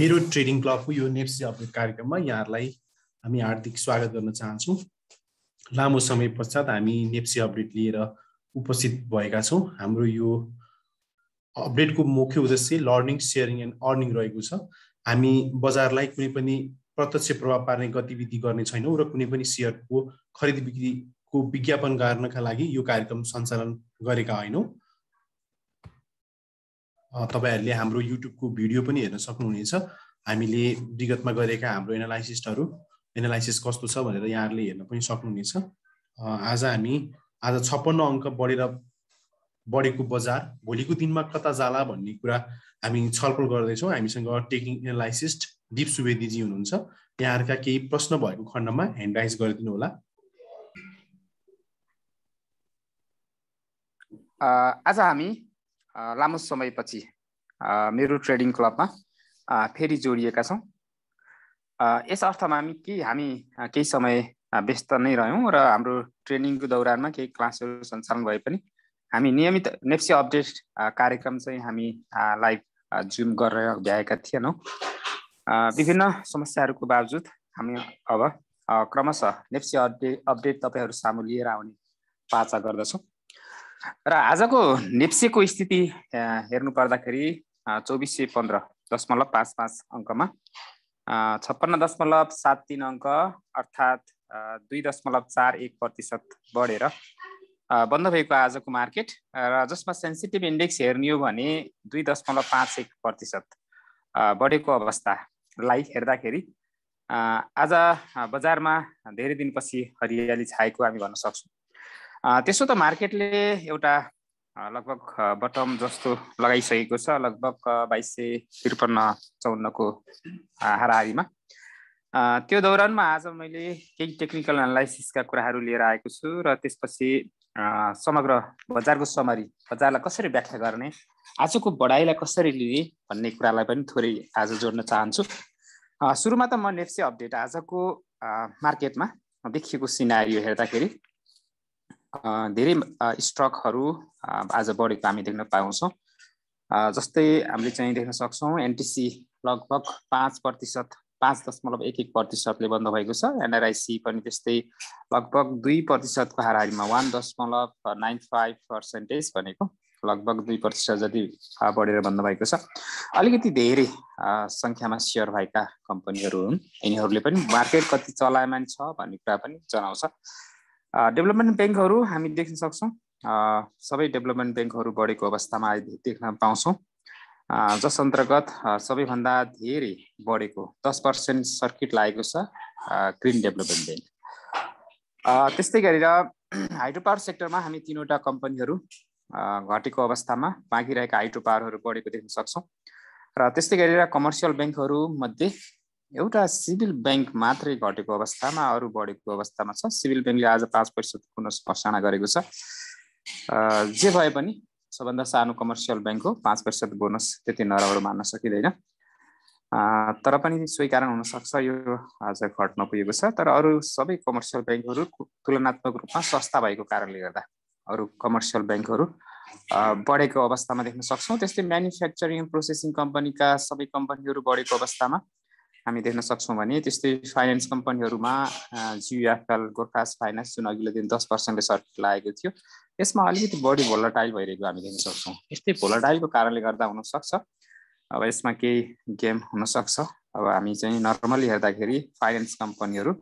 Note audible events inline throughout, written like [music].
मेरो ट्रेडिङ क्लबको यो नेप्सी अपडेट कार्यक्रममा यहाँहरूलाई हामी हार्दिक स्वागत गर्न चाहन्छौँ लामो समय पश्चात हामी नेप्सी अपडेट लिएर उपस्थित भएका छौँ हाम्रो यो अपडेटको मुख्य उद्देश्य लर्निङ सेयरिङ एन्ड अर्निङ रहेको छ हामी बजारलाई कुनै पनि प्रत्यक्ष प्रभाव पार्ने गतिविधि गर्ने छैनौँ र कुनै पनि सेयरको खरिद बिक्रीको विज्ञापन गर्नका लागि यो कार्यक्रम सञ्चालन गरेका होइनौँ तपाईँहरूले हाम्रो युट्युबको भिडियो पनि हेर्न सक्नुहुनेछ हामीले विगतमा गरेका हाम्रो एनालाइसिस्टहरू एनालाइसिस कस्तो छ भनेर यहाँहरूले हेर्न पनि सक्नुहुनेछ आज हामी आज छप्पन्न अङ्क बढेर बढेको बजार भोलिको दिनमा कता जाला भन्ने कुरा हामी छलफल गर्दैछौँ हामीसँग टेकिङ एनालाइसिस्ट दिप सुवेदीजी हुनुहुन्छ यहाँहरूका केही प्रश्न भएको खण्डमा ह्यान्डराइज गरिदिनु होला आज हामी लामो समयपछि मेरो ट्रेडिङ क्लबमा फेरि जोडिएका छौँ यस अर्थमा हामी के हामी केही समय व्यस्त नै रह्यौँ र हाम्रो ट्रेनिङको दौरानमा केही क्लासहरू सञ्चालन भए पनि हामी नियमित नेप्सी अपडेट कार्यक्रम चाहिँ हामी लाइभ जुम गरेर भ्याएका थिएनौँ विभिन्न समस्याहरूको बावजुद हामी अब क्रमशः नेप्सी अपडेट अपडेट तपाईँहरू सामु लिएर आउने पाचा गर्दछौँ र आजको नेप्सेको स्थिति हेर्नु पर्दाखेरि चौबिस सय पन्ध्र दशमलव पाँच पाँच अङ्कमा छप्पन्न दशमलव सात तिन अङ्क अर्थात् दुई दशमलव चार एक प्रतिशत बढेर बन्द भएको आजको मार्केट र जसमा सेन्सिटिभ इन्डेक्स हेर्ने हो भने दुई दशमलव पाँच एक प्रतिशत बढेको अवस्थालाई हेर्दाखेरि आज बजारमा धेरै दिनपछि हरियाली छाएको हामी भन्न सक्छौँ त्यसो त मार्केटले एउटा लगभग बटम जस्तो लगाइसकेको छ लगभग बाइस सय त्रिपन्न चौन्नको हाराहारीमा त्यो दौरानमा आज मैले केही टेक्निकल एनालाइसिसका कुराहरू लिएर आएको छु र त्यसपछि समग्र बजारको समरी बजारलाई कसरी व्याख्या गर्ने आजको बढाइलाई कसरी लिने भन्ने कुरालाई पनि थोरै आज जोड्न चाहन्छु सुरुमा त म नेप्से अपडेट आजको मार्केटमा देखिएको सिनारी हेर्दाखेरि धेरै स्टकहरू आज बढेको हामी देख्न पाउँछौँ जस्तै हामीले चाहिँ देख्न सक्छौँ एनटिसी लगभग पाँच प्रतिशत पाँच दशमलव एक एक प्रतिशतले बन्द भएको छ एनआरआइसी पनि त्यस्तै लगभग दुई प्रतिशतको हाराहारीमा वान दशमलव नाइन फाइभ पर्सेन्टेज भनेको लगभग दुई प्रतिशत जति बढेर बन्द भएको छ अलिकति धेरै सङ्ख्यामा सेयर भएका कम्पनीहरू हुन् यिनीहरूले पनि मार्केट कति चलायमान छ भन्ने कुरा पनि जनाउँछ डेभलपमेन्ट ब्याङ्कहरू हामी देख्न सक्छौँ सबै डेभलपमेन्ट ब्याङ्कहरू बढेको अवस्थामा देख्न पाउँछौँ जस अन्तर्गत सबैभन्दा धेरै बढेको दस पर्सेन्ट सर्किट लागेको छ ग्रिन डेभलपमेन्ट ब्याङ्क त्यस्तै गरेर [clears throat] हाइड्रो पावर सेक्टरमा हामी तिनवटा कम्पनीहरू घटेको अवस्थामा बाँकी रहेका हाइड्रो पावरहरू बढेको देख्न सक्छौँ र त्यस्तै गरेर कमर्सियल ब्याङ्कहरूमध्ये एउटा सिभिल ब्याङ्क मात्रै घटेको अवस्थामा अरू बढेको अवस्थामा छ सिभिल ब्याङ्कले आज पाँच प्रतिशत पुनः घोषणा गरेको छ जे भए पनि सबभन्दा सानो कमर्सियल ब्याङ्क हो पाँच प्रतिशत बोनस त्यति नराम्रो मान्न सकिँदैन तर पनि सोही कारण हुनसक्छ यो आज घट्न पुगेको छ तर अरू सबै कमर्सियल ब्याङ्कहरू तुलनात्मक रूपमा सस्ता भएको कारणले गर्दा अरू कमर्सियल ब्याङ्कहरू बढेको अवस्थामा देख्न सक्छौँ त्यस्तै म्यानुफ्याक्चरिङ प्रोसेसिङ कम्पनीका सबै कम्पनीहरू बढेको अवस्थामा हामी देख्न सक्छौँ भने त्यस्तै फाइनेन्स कम्पनीहरूमा जिएफएल गोर्खास फाइनेन्स जुन अघिल्लो दिन दस पर्सेन्टले सर्किट लागेको थियो यसमा अलिकति बढी भोलाटाइल भइरहेको हामी देख्न सक्छौँ यस्तै भोलाटाइलको कारणले गर्दा हुनसक्छ अब यसमा केही गेम हुनसक्छ अब हामी चाहिँ नर्मली हेर्दाखेरि फाइनेन्स कम्पनीहरू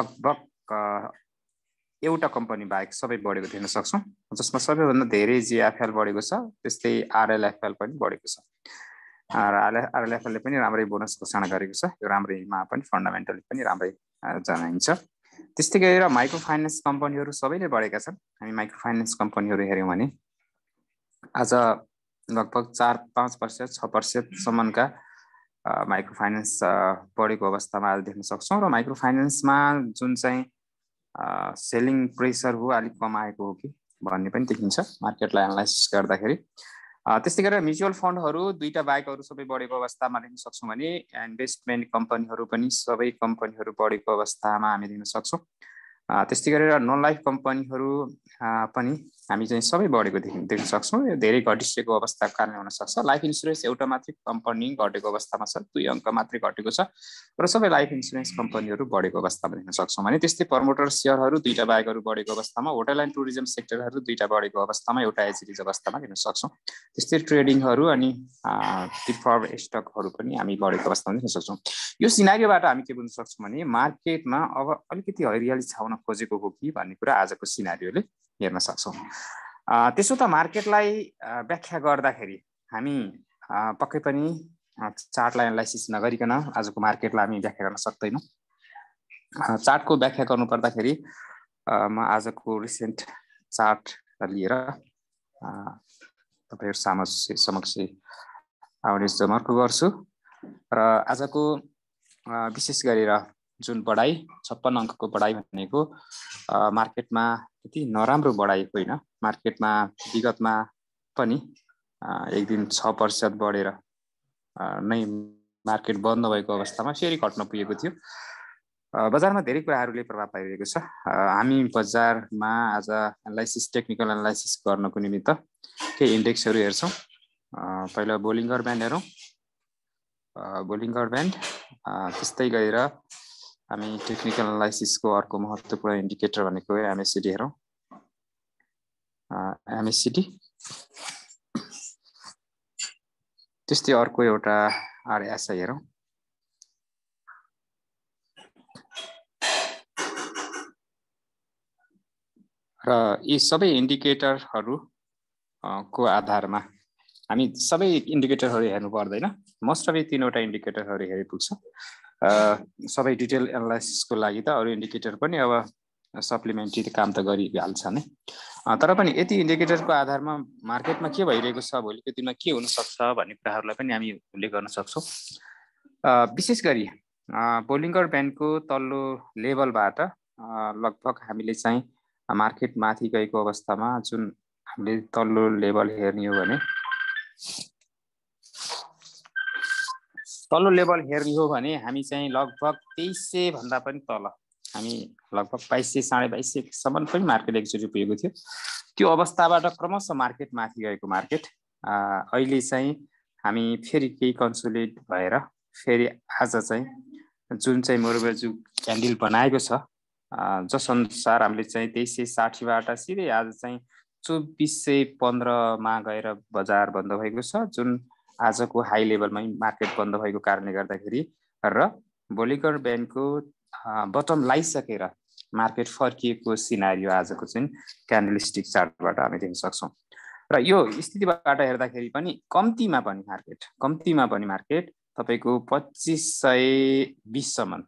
लगभग एउटा कम्पनी बाहेक सबै बढेको देख्न सक्छौँ जसमा सबैभन्दा धेरै जिएफएल बढेको छ त्यस्तै आरएलएफएल पनि बढेको छ र आरएलएफले पनि राम्रै बोनस घोषणा गरेको छ यो राम्रैमा पनि फन्डामेन्टली पनि राम्रै जनाइन्छ त्यस्तै गरेर माइक्रो फाइनेन्स कम्पनीहरू सबैले बढेका छन् हामी माइक्रो फाइनेन्स कम्पनीहरू हेऱ्यौँ भने आज लगभग चार पाँच प्रतिशत छ प्रतिशतसम्मका माइक्रो फाइनेन्स बढेको अवस्थामा आज देख्न सक्छौँ र माइक्रो फाइनेन्समा जुन चाहिँ सेलिङ प्रेसर हो अलिक कम आएको हो कि भन्ने पनि देखिन्छ मार्केटलाई एनालाइसिस गर्दाखेरि त्यस्तै गरेर म्युचुअल फन्डहरू दुईवटा बाहेकहरू सबै बढेको अवस्थामा लिन सक्छौँ भने इन्भेस्टमेन्ट कम्पनीहरू पनि सबै कम्पनीहरू बढेको अवस्थामा हामी लिन सक्छौँ त्यस्तै गरेर नन लाइफ कम्पनीहरू पनि हामी चाहिँ सबै बढेको देख्न देख्न सक्छौँ यो धेरै घटिसकेको अवस्थाको कारणले हुनसक्छ लाइफ इन्सुरेन्स एउटा मात्रै कम्पनी घटेको अवस्थामा छ दुई अङ्क मात्रै घटेको छ र सबै लाइफ इन्सुरेन्स कम्पनीहरू बढेको अवस्थामा देख्न सक्छौँ भने त्यस्तै प्रमोटर सेयरहरू दुईवटा बाहेकहरू बढेको अवस्थामा होटल एन्ड टुरिज्म सेक्टरहरू दुईवटा बढेको अवस्थामा एउटा एचिरिज अवस्थामा देख्न सक्छौँ त्यस्तै ट्रेडिङहरू अनि प्रिफर्ड स्टकहरू पनि हामी बढेको अवस्थामा देख्न सक्छौँ यो सिनारीबाट हामी के बुझ्न सक्छौँ भने मार्केटमा अब अलिकति हरियाली छाउन खोजेको हो कि भन्ने कुरा आजको सिनारीहरूले हेर्न सक्छौँ त्यसो त मार्केटलाई व्याख्या गर्दाखेरि हामी पक्कै पनि चार्टलाई एनालाइसिस नगरिकन आजको मार्केटलाई हामी व्याख्या गर्न सक्दैनौँ चार्टको व्याख्या गर्नुपर्दाखेरि पर्दाखेरि म आजको रिसेन्ट चार्ट लिएर तपाईँहरू साम समक्ष आउने जमर्को गर्छु र आजको विशेष गरेर जुन बढाइ छप्पन्न अङ्कको बढाइ भनेको मार्केटमा त्यति नराम्रो बढाएको होइन मार्केटमा विगतमा पनि एक दिन छ प्रतिशत बढेर नै मार्केट बन्द भएको अवस्थामा फेरि घट्न पुगेको थियो बजारमा धेरै कुराहरूले प्रभाव पाइरहेको छ हामी बजारमा आज एनालाइसिस टेक्निकल एनालाइसिस गर्नको निमित्त केही इन्डेक्सहरू हेर्छौँ पहिला बोलिङ्गर ब्यान्ड हेरौँ बोलिङ्गर ब्यान्ड त्यस्तै गरेर हामी टेक्निकल एनालाइसिसको अर्को महत्त्वपूर्ण इन्डिकेटर भनेको एमएसिडी हेरौँ एमएसिडी त्यस्तै अर्को एउटा आरएसआई हेरौँ र यी सबै इन्डिकेटरहरूको आधारमा हामी सबै इन्डिकेटरहरू हेर्नु पर्दैन मोस्ट अफ यी तिनवटा इन्डिकेटरहरू हेरिपुग्छ सबै डिटेल एनालाइसिसको लागि त अरू इन्डिकेटर पनि अब सप्लिमेन्ट्री काम त गरिहाल्छ नै तर पनि यति इन्डिकेटरको आधारमा मार्केटमा के भइरहेको छ भोलिको दिनमा के हुनसक्छ भन्ने कुराहरूलाई पनि हामी उल्लेख गर्न सक्छौँ विशेष गरी बोलिङ्गर ब्यान्डको तल्लो लेभलबाट लगभग हामीले चाहिँ मार्केट माथि गएको अवस्थामा जुन हामीले तल्लो लेभल हेर्ने हो भने तल्लो लेभल हेर्ने हो भने हामी चाहिँ लगभग तेइस सय भन्दा पनि तल हामी लगभग बाइस सय साढे बाइस सयसम्म पनि मार्केट एकचोटि पुगेको थियो त्यो अवस्थाबाट क्रमशः मार्केट माथि गएको मार्केट अहिले चाहिँ हामी फेरि केही कन्सोलेट भएर फेरि आज चाहिँ जुन चाहिँ मोरबेजु क्यान्डल बनाएको छ जस अनुसार हामीले चाहिँ तेइस सय साठीबाट सिधै आज चाहिँ चौबिस सय पन्ध्रमा गएर बजार बन्द भएको छ जुन आजको हाई लेभलमै मार्केट बन्द भएको कारणले गर्दाखेरि र भोलिगर ब्याङ्कको बटम लगाइसकेर मार्केट फर्किएको सिनारियो आजको चाहिँ क्यान्डलिस्टिक चार्टबाट हामी देख्न सक्छौँ र यो स्थितिबाट हेर्दाखेरि पनि कम्तीमा पनि मार्केट कम्तीमा पनि मार्केट तपाईँको पच्चिस सय बिससम्म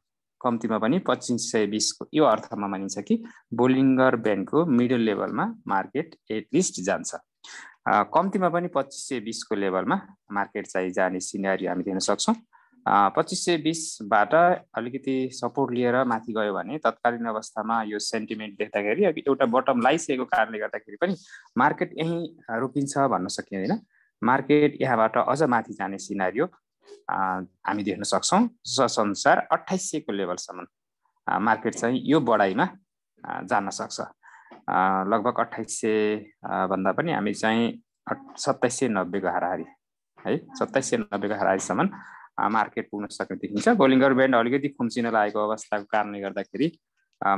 कम्तीमा पनि पच्चिस सय बिसको यो अर्थमा मानिन्छ कि बोलिङ्गर ब्याङ्कको मिडल लेभलमा मार्केट एटलिस्ट जान्छ कम्तीमा पनि पच्चिस सय बिसको लेभलमा मार्केट चाहिँ जाने सिनेरी हामी देख्न सक्छौँ पच्चिस सय बिसबाट अलिकति सपोर्ट लिएर माथि गयो भने तत्कालीन अवस्थामा यो सेन्टिमेन्ट देख्दाखेरि एउटा बटम लगाइसकेको कारणले गर्दाखेरि पनि मार्केट यहीँ रोकिन्छ भन्न सकिँदैन मार्केट यहाँबाट अझ माथि जाने सिनारी हामी देख्न सक्छौँ जसअनुसार अठाइस सयको लेभलसम्म मार्केट चाहिँ यो बढाइमा जान सक्छ लगभग अठाइस सय भन्दा पनि हामी चाहिँ सत्ताइस सय नब्बेको हाराहारी है सत्ताइस सय नब्बेको हाराहारीसम्म मार्केट पुग्न सक्ने देखिन्छ बोलिङ्गर ब्यान्ड अलिकति खुम्चिन लागेको अवस्थाको कारणले गर्दाखेरि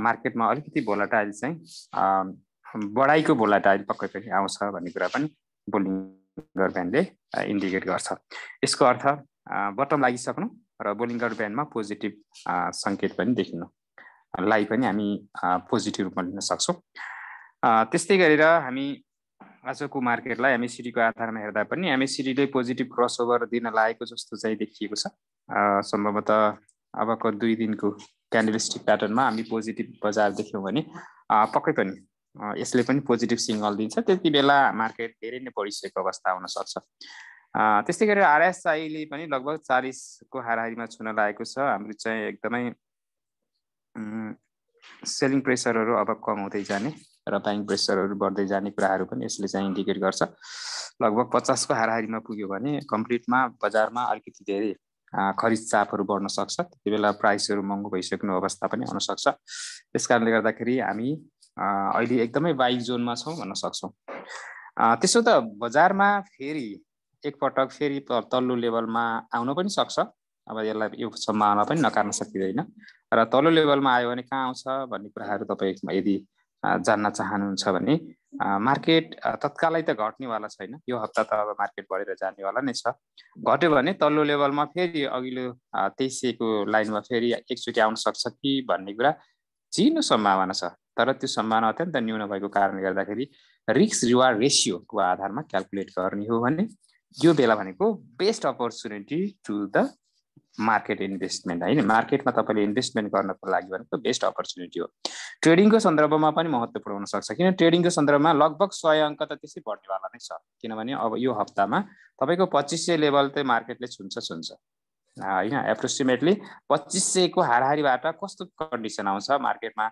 मार्केटमा अलिकति भोलाटाइल चाहिँ बढाइको भोलाटाइल पक्कै पनि आउँछ भन्ने कुरा पनि बोलिङ्गर ब्यान्डले इन्डिकेट गर्छ यसको अर्थ बटम लागिसक्नु र बोलिङ्गर ब्यान्डमा पोजिटिभ सङ्केत पनि देखिनु लाई पनि हामी पोजिटिभ रूपमा लिन सक्छौँ त्यस्तै गरेर हामी आजको मार्केटलाई एमएसिडीको आधारमा हेर्दा पनि एमएसिडीले पोजिटिभ क्रसओभर दिन लागेको जस्तो चाहिँ देखिएको छ सम्भवतः अबको दुई दिनको क्यान्डलिस्टिक प्याटर्नमा हामी पोजिटिभ बजार देख्यौँ भने पक्कै पनि यसले पनि पोजिटिभ सिग्नल दिन्छ त्यति बेला मार्केट धेरै नै बढिसकेको अवस्था हुनसक्छ त्यस्तै गरेर आरएसआईले पनि लगभग चालिसको हाराहारीमा छुन लागेको छ हाम्रो चाहिँ एकदमै सेलिङ प्रेसरहरू अब कम हुँदै जाने र बाइङ प्रेसरहरू बढ्दै जाने कुराहरू पनि यसले चाहिँ इन्डिकेट गर्छ लगभग पचासको हाराहारीमा पुग्यो भने कम्प्लिटमा बजारमा अलिकति धेरै खरिद चापहरू बढ्न सक्छ त्यति बेला प्राइसहरू महँगो भइसक्नु अवस्था पनि आउनसक्छ त्यस कारणले गर्दाखेरि हामी अहिले एकदमै बाइक जोनमा छौँ भन्न सक्छौँ त्यसो त बजारमा फेरि एकपटक फेरि तल्लो लेभलमा आउन पनि सक्छ अब यसलाई यो सम्भावना पनि नकार्न सकिँदैन र तल्लो लेभलमा आयो भने कहाँ आउँछ भन्ने कुराहरू तपाईँ यदि जान्न चाहनुहुन्छ भने मार्केट तत्कालै त घट्नेवाला छैन यो हप्ता त अब मार्केट बढेर जानेवाला नै छ घट्यो भने तल्लो लेभलमा फेरि अघिल्लो तेइस सयको लाइनमा फेरि एकचोटि आउन सक्छ कि भन्ने कुरा चिनो सम्भावना छ तर त्यो सम्भावना अत्यन्त न्यून भएको कारणले गर्दाखेरि रिक्स रिवार्ड रेसियोको आधारमा क्यालकुलेट गर्ने हो भने यो बेला भनेको best opportunity to the market investment होइन मार्केटमा तपाईँले इन्भेस्टमेन्ट गर्नको लागि भनेको बेस्ट अपर्च्युनिटी हो ट्रेडिङको सन्दर्भमा पनि महत्त्वपूर्ण सक्छ किन ट्रेडिङको सन्दर्भमा लगभग सय अङ्क त त्यसै बढ्नेवाला नै छ किनभने अब यो हप्तामा तपाईँको पच्चिस सय लेभल चाहिँ मार्केटले छुन्छ छुन्छ होइन एप्रोक्सिमेटली पच्चिस सयको हाराहारीबाट कस्तो कन्डिसन आउँछ मार्केटमा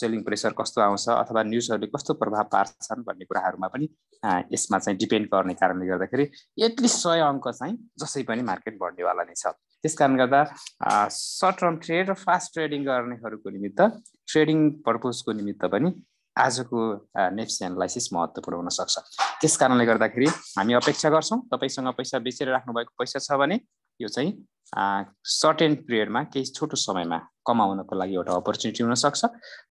सेलिङ प्रेसर कस्तो आउँछ अथवा न्युजहरूले कस्तो प्रभाव पार्छन् भन्ने कुराहरूमा पनि यसमा चाहिँ डिपेन्ड गर्ने कारणले गर्दाखेरि एटलिस्ट सय अङ्क चाहिँ जसै पनि मार्केट बढ्नेवाला नै छ त्यस कारणले गर्दा सर्ट टर्म ट्रेड र फास्ट ट्रेडिङ गर्नेहरूको निमित्त ट्रेडिङ पर्पोजको निमित्त पनि आजको नेप्स एनालाइसिस महत्त्वपूर्ण हुनसक्छ त्यस कारणले गर्दाखेरि हामी अपेक्षा गर्छौँ तपाईँसँग पैसा बेचेर राख्नुभएको पैसा छ भने यो चाहिँ सर्टेन पिरियडमा केही छोटो समयमा कमाउनको लागि एउटा अपर्च्युनिटी हुनसक्छ